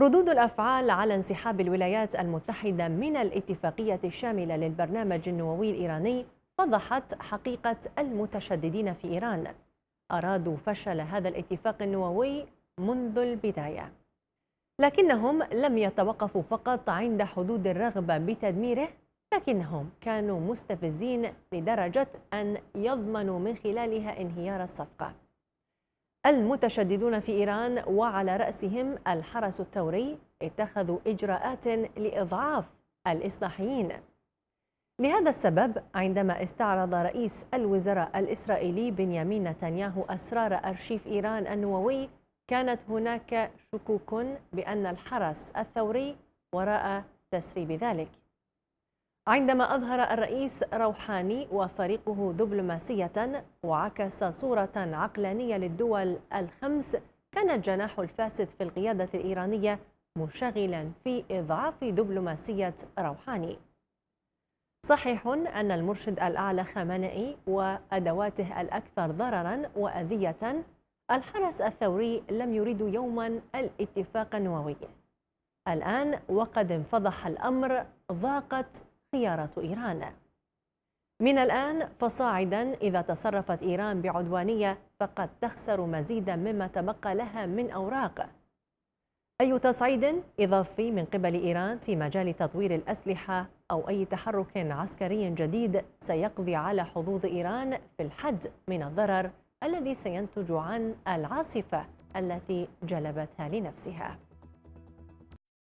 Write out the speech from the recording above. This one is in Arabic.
ردود الافعال على انسحاب الولايات المتحده من الاتفاقيه الشامله للبرنامج النووي الايراني فضحت حقيقه المتشددين في ايران ارادوا فشل هذا الاتفاق النووي منذ البدايه لكنهم لم يتوقفوا فقط عند حدود الرغبه بتدميره لكنهم كانوا مستفزين لدرجه ان يضمنوا من خلالها انهيار الصفقه المتشددون في إيران وعلى رأسهم الحرس الثوري اتخذوا إجراءات لإضعاف الإصلاحيين لهذا السبب عندما استعرض رئيس الوزراء الإسرائيلي بنيامين نتنياهو أسرار أرشيف إيران النووي كانت هناك شكوك بأن الحرس الثوري وراء تسريب ذلك عندما أظهر الرئيس روحاني وفريقه دبلوماسية وعكس صورة عقلانية للدول الخمس كان الجناح الفاسد في القيادة الإيرانية مشغلا في إضعاف دبلوماسية روحاني صحيح أن المرشد الأعلى خامنئي وأدواته الأكثر ضررا وأذية الحرس الثوري لم يريد يوما الاتفاق النووي الآن وقد انفضح الأمر ضاقت خيارات إيران من الآن فصاعدا إذا تصرفت إيران بعدوانية فقد تخسر مزيدا مما تبقى لها من أوراق أي تصعيد إضافي من قبل إيران في مجال تطوير الأسلحة أو أي تحرك عسكري جديد سيقضي على حظوظ إيران في الحد من الضرر الذي سينتج عن العاصفة التي جلبتها لنفسها